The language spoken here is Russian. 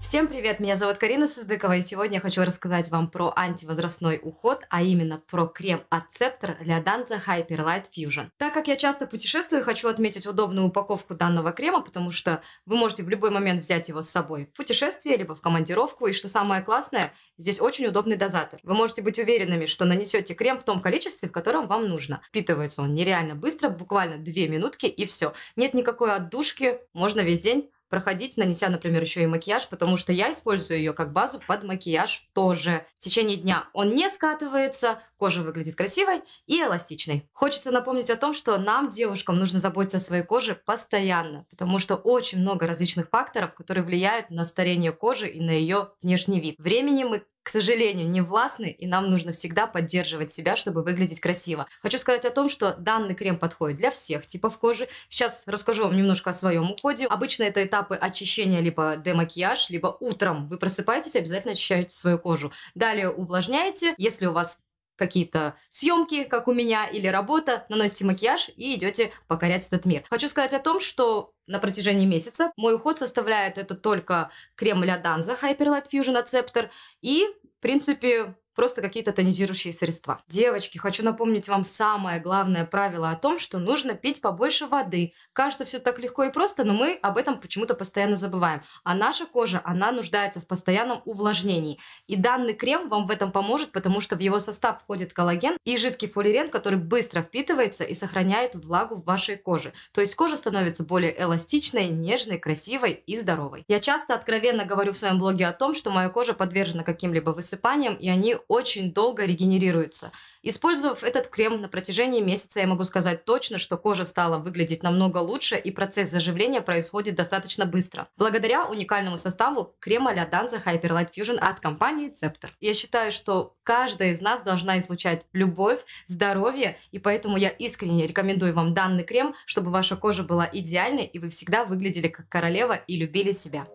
Всем привет, меня зовут Карина Сыздыкова, и сегодня я хочу рассказать вам про антивозрастной уход, а именно про крем от Септор Leodanza Hyper Light Fusion. Так как я часто путешествую, хочу отметить удобную упаковку данного крема, потому что вы можете в любой момент взять его с собой в путешествие, либо в командировку, и что самое классное, здесь очень удобный дозатор. Вы можете быть уверенными, что нанесете крем в том количестве, в котором вам нужно. Впитывается он нереально быстро, буквально 2 минутки и все. Нет никакой отдушки, можно весь день проходить, нанеся, например, еще и макияж, потому что я использую ее как базу под макияж тоже. В течение дня он не скатывается, кожа выглядит красивой и эластичной. Хочется напомнить о том, что нам, девушкам, нужно заботиться о своей коже постоянно, потому что очень много различных факторов, которые влияют на старение кожи и на ее внешний вид. Времени мы к сожалению, не властны, и нам нужно всегда поддерживать себя, чтобы выглядеть красиво. Хочу сказать о том, что данный крем подходит для всех типов кожи. Сейчас расскажу вам немножко о своем уходе. Обычно это этапы очищения либо демакияж, либо утром вы просыпаетесь, обязательно очищаете свою кожу. Далее увлажняете. Если у вас какие-то съемки, как у меня, или работа, наносите макияж и идете покорять этот мир. Хочу сказать о том, что на протяжении месяца мой уход составляет это только крем для Данза Hyper Light Fusion Acceptor и в принципе, просто какие-то тонизирующие средства. Девочки, хочу напомнить вам самое главное правило о том, что нужно пить побольше воды. Кажется, все так легко и просто, но мы об этом почему-то постоянно забываем. А наша кожа, она нуждается в постоянном увлажнении. И данный крем вам в этом поможет, потому что в его состав входит коллаген и жидкий фолиарен, который быстро впитывается и сохраняет влагу в вашей коже. То есть кожа становится более эластичной, нежной, красивой и здоровой. Я часто откровенно говорю в своем блоге о том, что моя кожа подвержена каким-либо высыпаниям, и они очень долго регенерируется. Использовав этот крем на протяжении месяца, я могу сказать точно, что кожа стала выглядеть намного лучше и процесс заживления происходит достаточно быстро. Благодаря уникальному составу крема для Данза Hyper Light Fusion от компании Scepter. Я считаю, что каждая из нас должна излучать любовь, здоровье, и поэтому я искренне рекомендую вам данный крем, чтобы ваша кожа была идеальной и вы всегда выглядели как королева и любили себя.